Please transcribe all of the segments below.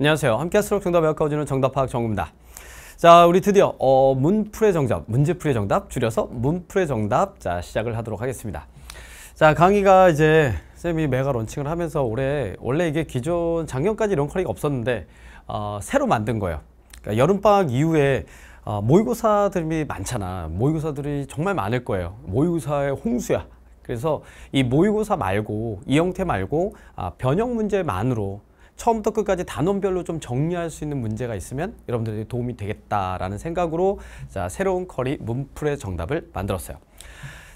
안녕하세요. 함께 할수록 정답 외워가는 정답 파 정구입니다. 자, 우리 드디어 어, 문풀의 정답, 문제풀의 정답, 줄여서 문풀의 정답 자 시작을 하도록 하겠습니다. 자, 강의가 이제 쌤이 메가 런칭을 하면서 올해 원래 이게 기존 작년까지 이런 커리가 없었는데 어, 새로 만든 거예요. 그러니까 여름방학 이후에 어, 모의고사들이 많잖아. 모의고사들이 정말 많을 거예요. 모의고사의 홍수야. 그래서 이 모의고사 말고 이 형태 말고 아, 변형 문제만으로 처음부터 끝까지 단원별로 좀 정리할 수 있는 문제가 있으면 여러분들이 도움이 되겠다라는 생각으로 자 새로운 커리 문풀의 정답을 만들었어요.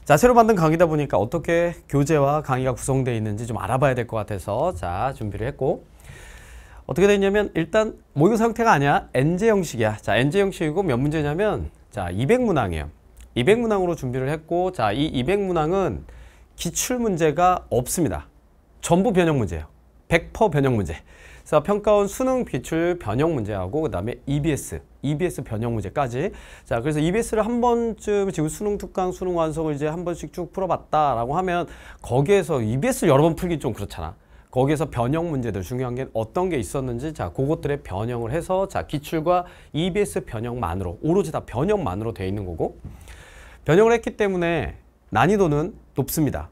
자 새로 만든 강의다 보니까 어떻게 교재와 강의가 구성되어 있는지 좀 알아봐야 될 것 같아서 자 준비를 했고 어떻게 됐냐면 일단 모의고사 형태가 아니야 NJ 형식이야 자 NJ 형식이고 몇 문제냐면 자 200문항이에요 200문항으로 준비를 했고 자이 200문항은 기출문제가 없습니다 전부 변형 문제예요 100% 변형 문제 그래서 평가원 수능 비출 변형 문제하고 그 다음에 EBS EBS 변형 문제까지 자 그래서 EBS를 한 번쯤 지금 수능 특강 수능 완성을 이제 한 번씩 쭉 풀어봤다라고 하면 거기에서 EBS를 여러 번풀기좀 그렇잖아 거기에서 변형 문제들 중요한 게 어떤 게 있었는지 자 그것들의 변형을 해서 자 기출과 EBS 변형만으로 오로지 다 변형만으로 돼 있는 거고 변형을 했기 때문에 난이도는 높습니다.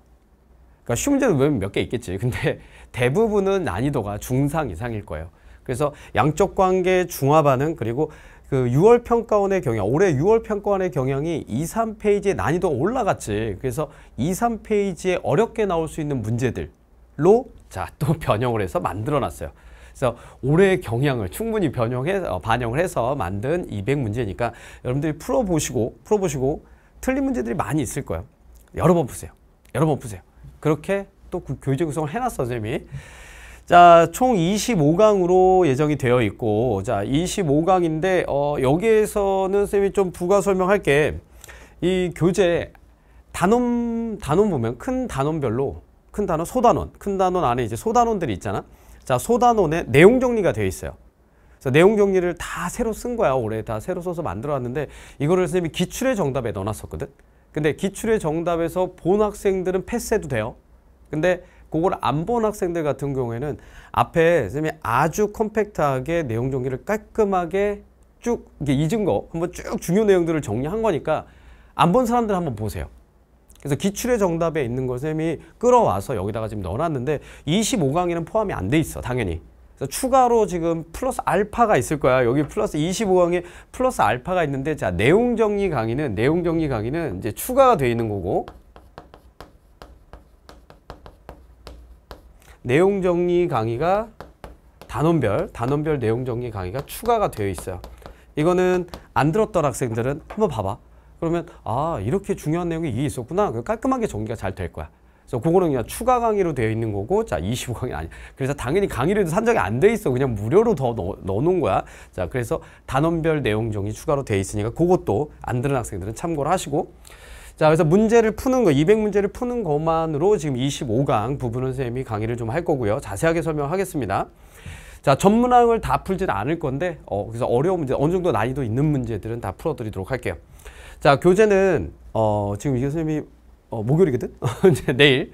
그러니까 쉬운 문제는 몇개 있겠지. 근데 대부분은 난이도가 중상 이상일 거예요. 그래서 양적 관계 중화 반응 그리고 그 6월 평가원의 경향, 올해 6월 평가원의 경향이 2, 3페이지의 난이도가 올라갔지. 그래서 2, 3페이지에 어렵게 나올 수 있는 문제들로 자, 또 변형을 해서 만들어 놨어요. 그래서 올해의 경향을 충분히 변형해 서 어, 반영을 해서 만든 200문제니까 여러분들이 풀어 보시고 풀어 보시고 틀린 문제들이 많이 있을 거예요. 여러 번 푸세요. 여러 번 푸세요. 그렇게 또 교재 구성을 해놨어 선생님이. 자, 총 25강으로 예정이 되어 있고, 자, 25강인데, 어, 여기에서는 선생님이 좀 부가 설명할 게, 이 교재, 단원, 단원 보면 큰 단원별로, 큰 단원, 소단원, 큰 단원 안에 이제 소단원들이 있잖아. 자, 소단원에 내용 정리가 되어 있어요. 그래서 내용 정리를 다 새로 쓴 거야. 올해 다 새로 써서 만들어 놨는데, 이거를 선생님이 기출의 정답에 넣어놨었거든. 근데 기출의 정답에서 본 학생들은 패스해도 돼요. 근데 그걸 안 본 학생들 같은 경우에는 앞에 선생님이 아주 컴팩트하게 내용 정리를 깔끔하게 쭉 이게 잊은 거 한번 쭉 중요 내용들을 정리한 거니까 안 본 사람들 한번 보세요. 그래서 기출의 정답에 있는 거선생님이 끌어와서 여기다가 지금 넣어놨는데 25강에는 포함이 안 돼 있어 당연히 그래서 추가로 지금 플러스 알파가 있을 거야 여기 플러스 25강에 플러스 알파가 있는데 자 내용 정리 강의는 내용 정리 강의는 이제 추가가 돼 있는 거고 내용 정리 강의가 단원별, 단원별 내용 정리 강의가 추가가 되어 있어요. 이거는 안 들었던 학생들은 한번 봐봐. 그러면 아 이렇게 중요한 내용이 이게 있었구나. 깔끔하게 정리가 잘 될 거야. 그래서 그거는 그냥 추가 강의로 되어 있는 거고 자 25강이 아니 그래서 당연히 강의를 산정이 안 돼 있어 그냥 무료로 더 넣어, 놓은 거야 자 그래서 단원별 내용 정리 추가로 돼 있으니까 그것도 안 들은 학생들은 참고를 하시고 자, 그래서 문제를 푸는 거, 200문제를 푸는 것만으로 지금 25강 부분 은 선생님이 강의를 좀 할 거고요. 자세하게 설명하겠습니다. 자, 전문항을 다 풀지는 않을 건데, 어, 그래서 어려운 문제, 어느 정도 난이도 있는 문제들은 다 풀어드리도록 할게요. 자, 교재는, 어, 지금 이 선생님이, 어, 목요일이거든? 이제 내일.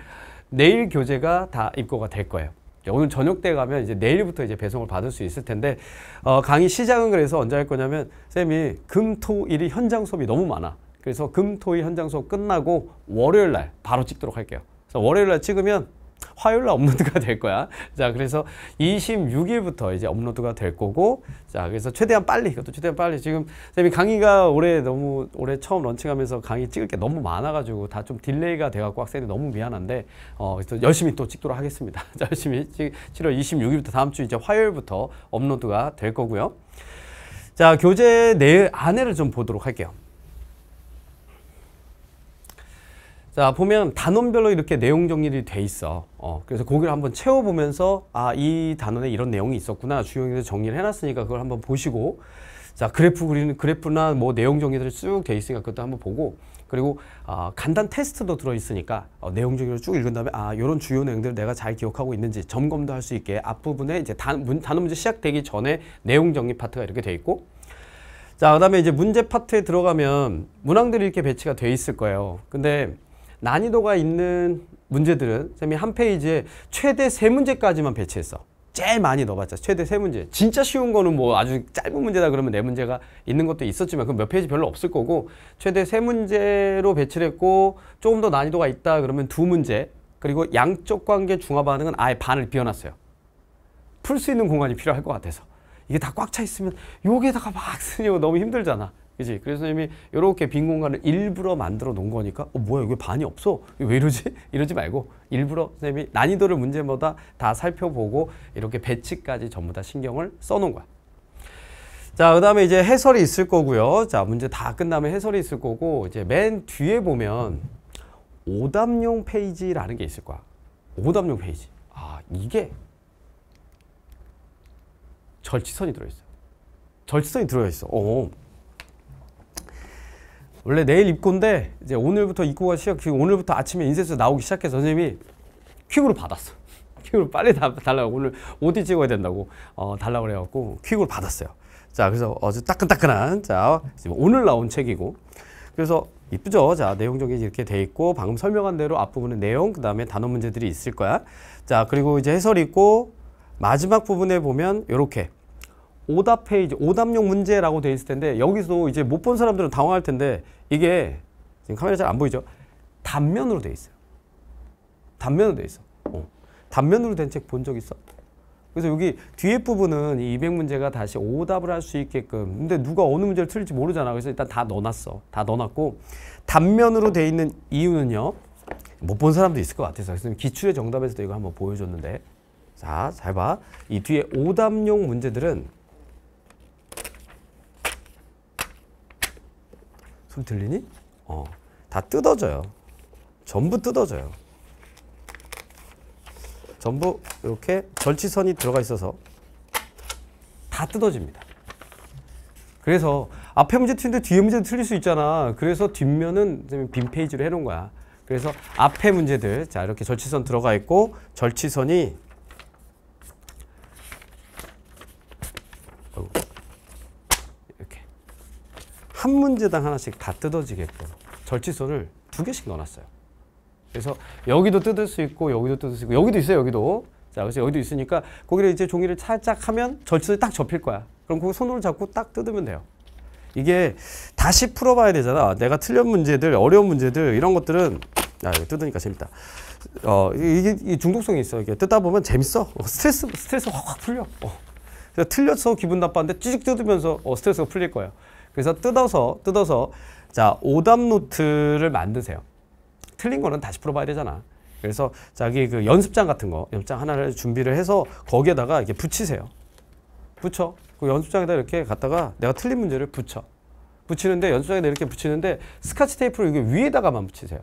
내일 교재가 다 입고가 될 거예요. 오늘 저녁 때 가면 이제 내일부터 이제 배송을 받을 수 있을 텐데 어, 강의 시작은 그래서 언제 할 거냐면 쌤이 금, 토, 일이 현장 수업이 너무 많아. 그래서 금, 토, 의 현장 수업 끝나고 월요일 날 바로 찍도록 할게요. 그래서 월요일 날 찍으면 화요일 날 업로드가 될 거야. 자, 그래서 26일부터 이제 업로드가 될 거고, 자, 그래서 최대한 빨리, 이것도 최대한 빨리. 지금 쌤이 강의가 올해 너무, 올해 처음 런칭하면서 강의 찍을 게 너무 많아가지고 다 좀 딜레이가 돼갖고 학생이 들 너무 미안한데, 어, 그래서 열심히 또 찍도록 하겠습니다. 자, 열심히 찍, 7월 26일부터 다음 주 이제 화요일부터 업로드가 될 거고요. 자, 교재 내 안에를 좀 보도록 할게요. 자 보면 단원별로 이렇게 내용 정리를돼 있어 어, 그래서 거기를 한번 채워보면서 아 이 단원에 이런 내용이 있었구나 주요에서 정리를 해놨으니까 그걸 한번 보시고 자 그래프 그리는 그래프나 뭐 내용 정리들이 쭉 돼 있으니까 그것도 한번 보고 그리고 어, 간단 테스트도 들어있으니까 어, 내용 정리를 쭉 읽은 다음에 아 이런 주요 내용들 을 내가 잘 기억하고 있는지 점검도 할 수 있게 앞부분에 이제 단, 문, 단어 문제 시작되기 전에 내용 정리 파트가 이렇게 돼 있고 자그 다음에 이제 문제 파트에 들어가면 문항들이 이렇게 배치가 돼 있을 거예요 근데 난이도가 있는 문제들은 쌤이 한 페이지에 최대 세문제까지만 배치했어. 제일 많이 넣어봤자 최대 세문제 진짜 쉬운 거는 뭐 아주 짧은 문제다 그러면 네문제가 있는 것도 있었지만 그몇 페이지 별로 없을 거고 최대 세문제로 배치를 했고 조금 더 난이도가 있다 그러면 두문제 그리고 양쪽 관계 중화 반응은 아예 반을 비워놨어요. 풀 수 있는 공간이 필요할 것 같아서 이게 다 꽉 차 있으면 여기에다가 막 쓰려고 뭐 너무 힘들잖아. 그지? 그래서 선생님이 이렇게 빈 공간을 일부러 만들어 놓은 거니까 어 뭐야 이게 반이 없어? 왜 이러지? 이러지 말고 일부러 선생님이 난이도를 문제마다 다 살펴보고 이렇게 배치까지 전부 다 신경을 써놓은 거야. 자, 그 다음에 이제 해설이 있을 거고요. 자, 문제 다 끝나면 해설이 있을 거고 이제 맨 뒤에 보면 오답용 페이지라는 게 있을 거야. 오답용 페이지. 아, 이게 절치선이 들어있어. 절치선이 들어있어. 어. 원래 내일 입고인데 이제 오늘부터 입고가 시작 오늘부터 아침에 인쇄소 나오기 시작해서 선생님이 퀵으로 받았어 퀵으로 빨리 다, 달라고 오늘 OT 찍어야 된다고 어, 달라고 그래갖고 퀵으로 받았어요 자 그래서 아주 따끈따끈한 자 오늘 나온 책이고 그래서 이쁘죠 자 내용적인 이렇게 돼 있고 방금 설명한 대로 앞부분은 내용 그 다음에 단어 문제들이 있을 거야 자 그리고 이제 해설 있고 마지막 부분에 보면 이렇게 오답 페이지, 오답용 문제라고 돼 있을 텐데 여기서 이제 못 본 사람들은 당황할 텐데 이게 지금 카메라 잘 안 보이죠? 단면으로 돼 있어요. 단면으로 돼 있어. 어. 단면으로 된 책 본 적 있어? 그래서 여기 뒤에 부분은 이 200문제가 다시 오답을 할 수 있게끔 근데 누가 어느 문제를 틀릴지 모르잖아. 그래서 일단 다 넣어놨어. 다 넣어놨고 단면으로 돼 있는 이유는요. 못 본 사람도 있을 것 같아서 그래서 기출의 정답에서도 이거 한번 보여줬는데 자, 잘 봐. 이 뒤에 오답용 문제들은 소리 들리니? 어. 다 뜯어져요. 전부 뜯어져요. 전부 이렇게 절취선이 들어가 있어서 다 뜯어집니다. 그래서 앞에 문제 틀린데 뒤에 문제도 틀릴 수 있잖아. 그래서 뒷면은 빈 페이지로 해놓은 거야. 그래서 앞에 문제들 자 이렇게 절취선 들어가 있고 절취선이 한 문제당 하나씩 다 뜯어지게끔 절취선을 두 개씩 넣어놨어요. 그래서 여기도 뜯을 수 있고 여기도 뜯을 수 있고 여기도 있어요 여기도 자 그래서 여기도 있으니까 거기를 이제 종이를 살짝 하면 절취선이 딱 접힐 거야 그럼 거기 그 손으로 잡고 딱 뜯으면 돼요 이게 다시 풀어봐야 되잖아 내가 틀린 문제들 어려운 문제들 이런 것들은 야 아, 이거 뜯으니까 재밌다 어 이게, 이게 중독성이 있어 이게 뜯다 보면 재밌어 어, 스트레스 스트레스 확 확 풀려 어. 틀려서 기분 나빴는데 찌직 뜯으면서 어, 스트레스가 풀릴 거예요 그래서 뜯어서 뜯어서 자 오답 노트를 만드세요. 틀린 거는 다시 풀어봐야 되잖아. 그래서 자기 그 연습장 같은 거 연습장 하나를 준비를 해서 거기에다가 이렇게 붙이세요. 붙여. 그 연습장에다 이렇게 갖다가 내가 틀린 문제를 붙여. 붙이는데 연습장에다 이렇게 붙이는데 스카치 테이프를 여기 위에다가만 붙이세요.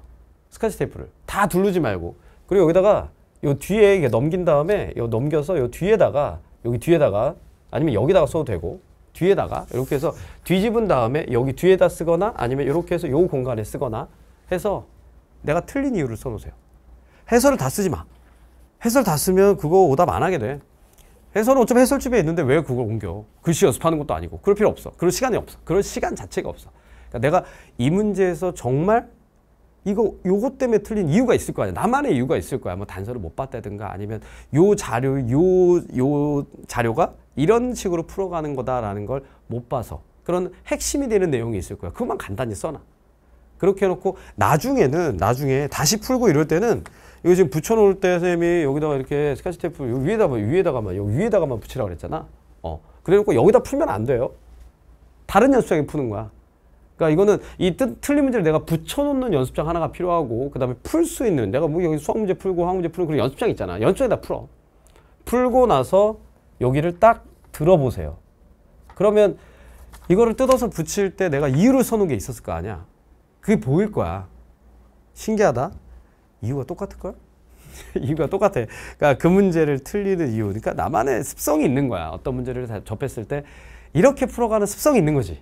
스카치 테이프를 다 두르지 말고 그리고 여기다가 요 뒤에 넘긴 다음에 요 넘겨서 요 뒤에다가 여기 뒤에다가 아니면 여기다가 써도 되고 뒤에다가 이렇게 해서 뒤집은 다음에 여기 뒤에다 쓰거나 아니면 이렇게 해서 요 공간에 쓰거나 해서 내가 틀린 이유를 써놓으세요. 해설을 다 쓰지 마. 해설 다 쓰면 그거 오답 안 하게 돼. 해설은 어차피 해설집에 있는데 왜 그걸 옮겨? 글씨 연습하는 것도 아니고 그럴 필요 없어. 그럴 시간이 없어. 그럴 시간 자체가 없어. 그러니까 내가 이 문제에서 정말 이거 요것 때문에 틀린 이유가 있을 거 아니야. 나만의 이유가 있을 거야. 뭐 단서를 못 봤다든가 아니면 요 자료 요 요 자료가 이런 식으로 풀어가는 거다라는 걸 못 봐서 그런 핵심이 되는 내용이 있을 거야. 그것만 간단히 써놔. 그렇게 해놓고 나중에는 나중에 다시 풀고 이럴 때는 이거 지금 붙여놓을 때 선생님이 여기다가 이렇게 스카치 테이프 위에다가 위에다가만 여 위에다가만 붙이라고 그랬잖아. 어. 그래놓고 여기다 풀면 안 돼요. 다른 연습장에 푸는 거야. 그러니까 이거는 이 뜻, 틀린 문제를 내가 붙여놓는 연습장 하나가 필요하고 그 다음에 풀 수 있는 내가 뭐 여기 수학 문제 풀고 화학 문제 풀고 그런 연습장 있잖아. 연습장에다 풀어. 풀고 나서 여기를 딱 들어보세요. 그러면 이거를 뜯어서 붙일 때 내가 이유를 써놓은 게 있었을 거 아니야. 그게 보일 거야. 신기하다. 이유가 똑같을걸? 이유가 똑같아. 그러니까 그 문제를 틀리는 이유. 그러니까 나만의 습성이 있는 거야. 어떤 문제를 접했을 때 이렇게 풀어가는 습성이 있는 거지.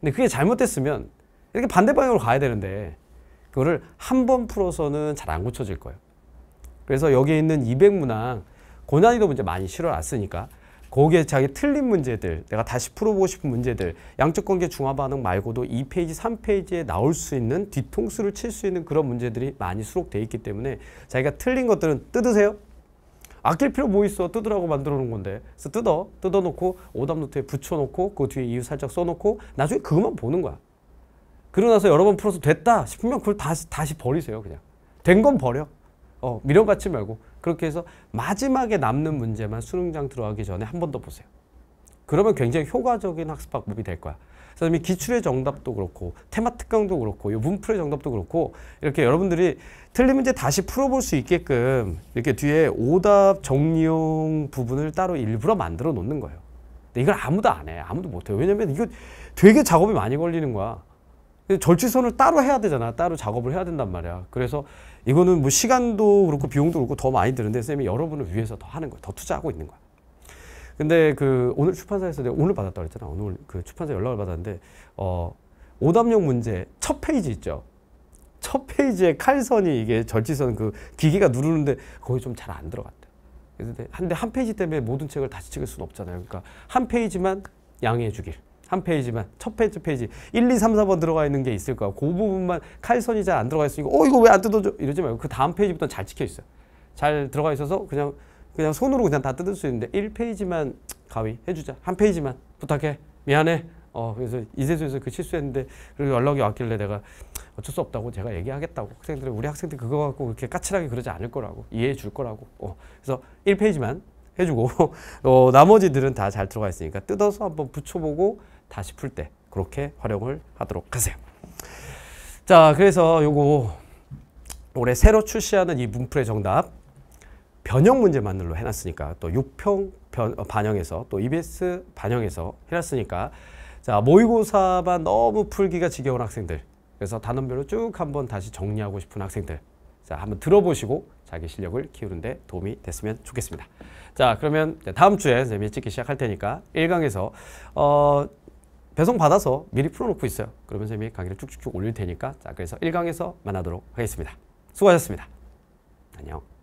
근데 그게 잘못됐으면 이렇게 반대 방향으로 가야 되는데 그거를 한 번 풀어서는 잘 안 고쳐질 거예요. 그래서 여기에 있는 200문항 고난이도 문제 많이 실어놨으니까 거기에 자기 틀린 문제들 내가 다시 풀어보고 싶은 문제들 양적 관계 중화 반응 말고도 2페이지 3페이지에 나올 수 있는 뒤통수를 칠 수 있는 그런 문제들이 많이 수록돼 있기 때문에 자기가 틀린 것들은 뜯으세요 아낄 필요 뭐 있어 뜯으라고 만들어 놓은 건데 그래서 뜯어 뜯어놓고 오답노트에 붙여놓고 그 뒤에 이유 살짝 써놓고 나중에 그것만 보는 거야 그러고 나서 여러 번 풀어서 됐다 싶으면 그걸 다시 다시 버리세요 그냥 된 건 버려 어 미련 갖지 말고 그렇게 해서 마지막에 남는 문제만 수능장 들어가기 전에 한 번 더 보세요 그러면 굉장히 효과적인 학습 방법이 될 거야 선생님이 기출의 정답도 그렇고 테마 특강도 그렇고 요 문풀의 정답도 그렇고 이렇게 여러분들이 틀린 문제 다시 풀어볼 수 있게끔 이렇게 뒤에 오답 정리용 부분을 따로 일부러 만들어 놓는 거예요. 근데 이걸 아무도 안 해. 아무도 못 해요. 왜냐면 이거 되게 작업이 많이 걸리는 거야. 절취선을 따로 해야 되잖아. 따로 작업을 해야 된단 말이야. 그래서 이거는 뭐 시간도 그렇고 비용도 그렇고 더 많이 드는데 선생님이 여러분을 위해서 더 하는 거예요. 더 투자하고 있는 거야. 근데 그 오늘 출판사에서 내가 오늘 받았다 그랬잖아. 오늘 그 출판사 연락을 받았는데 어 오답용 문제 첫 페이지 있죠. 첫 페이지에 칼선이 이게 절지선 그 기계가 누르는데 거기 좀 잘 안 들어갔대. 근데 한데 한 페이지 때문에 모든 책을 다시 찍을 수는 없잖아요. 그러니까 한 페이지만 양해해 주길. 한 페이지만 첫 페이지 페이지 1, 2, 3, 4번 들어가 있는 게 있을 거야. 그 부분만 칼선이 잘 안 들어가 있으니까 어 이거 왜 안 뜯어져 이러지 말고 그 다음 페이지부터 잘 찍혀 있어요. 잘 들어가 있어서 그냥 그냥 손으로 그냥 다 뜯을 수 있는데 1페이지만 가위 해주자. 한 페이지만 부탁해. 미안해. 어, 그래서 이세수에서 그 실수했는데 그리고 연락이 왔길래 내가 어쩔 수 없다고 제가 얘기하겠다고 학생들 우리 학생들 그거 갖고 그렇게 까칠하게 그러지 않을 거라고 이해해 줄 거라고 어, 그래서 1페이지만 해주고 어, 나머지들은 다 잘 들어가 있으니까 뜯어서 한번 붙여보고 다시 풀 때 그렇게 활용을 하도록 하세요 자 그래서 요거 올해 새로 출시하는 이 문풀의 정답 변형 문제만으로 해놨으니까 또 6평 변, 어, 반영해서 또 EBS 반영해서 해놨으니까 자 모의고사만 너무 풀기가 지겨운 학생들 그래서 단원별로 쭉 한번 다시 정리하고 싶은 학생들 자 한번 들어보시고 자기 실력을 키우는데 도움이 됐으면 좋겠습니다. 자 그러면 다음 주에 재미 찍기 시작할 테니까 1강에서 어, 배송 받아서 미리 풀어놓고 있어요. 그러면 선생님이 강의를 쭉쭉쭉 올릴 테니까 자 그래서 1강에서 만나도록 하겠습니다. 수고하셨습니다. 안녕.